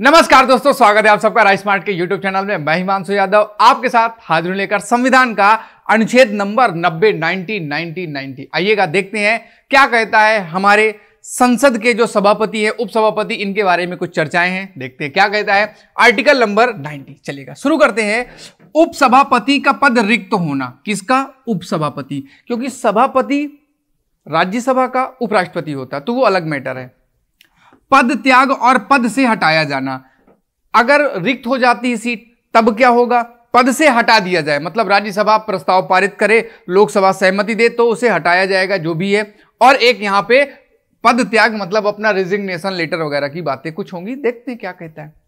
नमस्कार दोस्तों स्वागत है आप सबका राइस स्मार्ट के यूट्यूब चैनल में मैं हिमांशु यादव आपके साथ हाजिर लेकर संविधान का अनुच्छेद नंबर नब्बे नाइनटी नाइनटी नाइनटी आइएगा देखते हैं क्या कहता है हमारे संसद के जो सभापति है उपसभापति इनके बारे में कुछ चर्चाएं हैं देखते हैं क्या कहता है आर्टिकल नंबर 90 चलेगा शुरू करते हैं उपसभापति का पद रिक्त होना किसका उपसभापति क्योंकि सभापति राज्यसभा का उपराष्ट्रपति होता है तो वो अलग मैटर है पद त्याग और पद से हटाया जाना अगर रिक्त हो जाती है सीट तब क्या होगा पद से हटा दिया जाए मतलब राज्यसभा प्रस्ताव पारित करे लोकसभा सहमति दे तो उसे हटाया जाएगा जो भी है और एक यहां पे पद त्याग मतलब अपना रिजिग्नेशन लेटर वगैरह की बातें कुछ होंगी देखते हैं क्या कहता है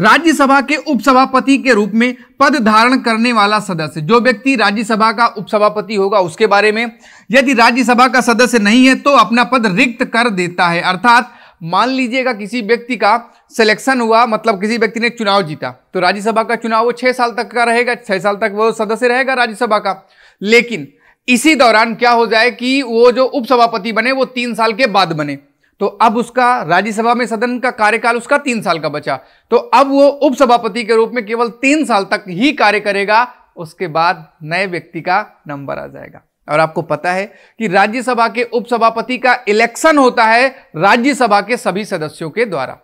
राज्यसभा के उपसभापति के रूप में पद धारण करने वाला सदस्य जो व्यक्ति राज्यसभा का उपसभापति होगा उसके बारे में यदि राज्यसभा का सदस्य नहीं है तो अपना पद रिक्त कर देता है अर्थात मान लीजिएगा किसी व्यक्ति का सिलेक्शन हुआ मतलब किसी व्यक्ति ने चुनाव जीता तो राज्यसभा का चुनाव वो छह साल तक का रहेगा छह साल तक वो सदस्य रहेगा राज्यसभा का लेकिन इसी दौरान क्या हो जाए कि वो जो उपसभापति बने वो तीन साल के बाद बने तो अब उसका राज्यसभा में सदन का कार्यकाल उसका तीन साल का बचा तो अब वो उपसभापति के रूप में केवल तीन साल तक ही कार्य करेगा उसके बाद नए व्यक्ति का नंबर आ जाएगा और आपको पता है कि राज्यसभा के उपसभापति का इलेक्शन होता है राज्यसभा के सभी सदस्यों के द्वारा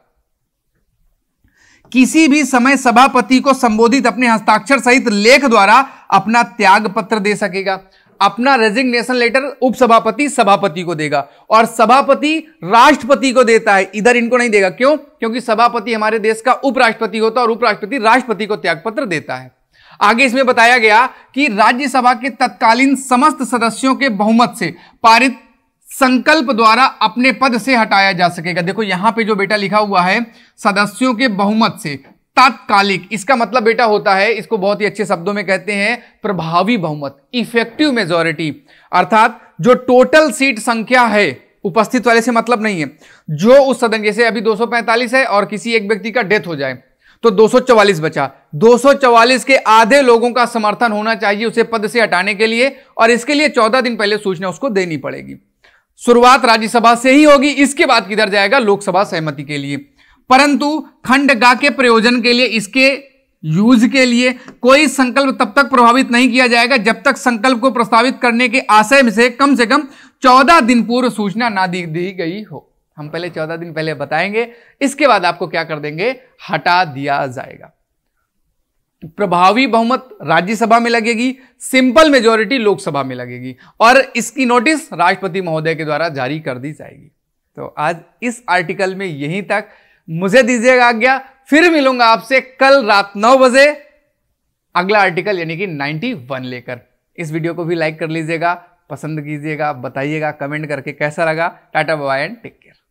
किसी भी समय सभापति को संबोधित अपने हस्ताक्षर सहित लेख द्वारा अपना त्याग पत्र दे सकेगा अपना रेजिग्नेशन लेटर उपसभापति सभापति को देगा और सभापति राष्ट्रपति को देता है इधर इनको नहीं देगा क्यों क्योंकि सभापति हमारे देश का उपराष्ट्रपति होता है और उपराष्ट्रपति राष्ट्रपति को त्यागपत्र देता है आगे इसमें बताया गया कि राज्यसभा के तत्कालीन समस्त सदस्यों के बहुमत से पारित संकल्प द्वारा अपने पद से हटाया जा सकेगा देखो यहां पे जो बेटा लिखा हुआ है सदस्यों के बहुमत से तात्कालिक इसका मतलब बेटा होता है इसको बहुत ही अच्छे शब्दों में कहते हैं प्रभावी बहुमत इफेक्टिव मेजोरिटी अर्थात जो टोटल सीट संख्या है उपस्थित वाले से मतलब नहीं है जो उस सदन जैसे अभी 245 है और किसी एक व्यक्ति का डेथ हो जाए तो 244 बचा 244 के आधे लोगों का समर्थन होना चाहिए उसे पद से हटाने के लिए और इसके लिए 14 दिन पहले सूचना उसको देनी पड़ेगी शुरुआत राज्यसभा से ही होगी इसके बाद किधर जाएगा लोकसभा सहमति के लिए परंतु खंड गा के प्रयोजन के लिए इसके यूज के लिए कोई संकल्प तब तक प्रभावित नहीं किया जाएगा जब तक संकल्प को प्रस्तावित करने के आशय में से कम से कम चौदह दिन पूर्व सूचना ना दी दी गई हो हम पहले चौदह दिन पहले बताएंगे इसके बाद आपको क्या कर देंगे हटा दिया जाएगा प्रभावी बहुमत राज्यसभा में लगेगी सिंपल मेजोरिटी लोकसभा में लगेगी और इसकी नोटिस राष्ट्रपति महोदय के द्वारा जारी कर दी जाएगी तो आज इस आर्टिकल में यहीं तक मुझे दीजिएगा आज्ञा फिर मिलूंगा आपसे कल रात नौ बजे अगला आर्टिकल यानी कि 91 लेकर इस वीडियो को भी लाइक कर लीजिएगा पसंद कीजिएगा बताइएगा कमेंट करके कैसा लगा ta-ta bye and take care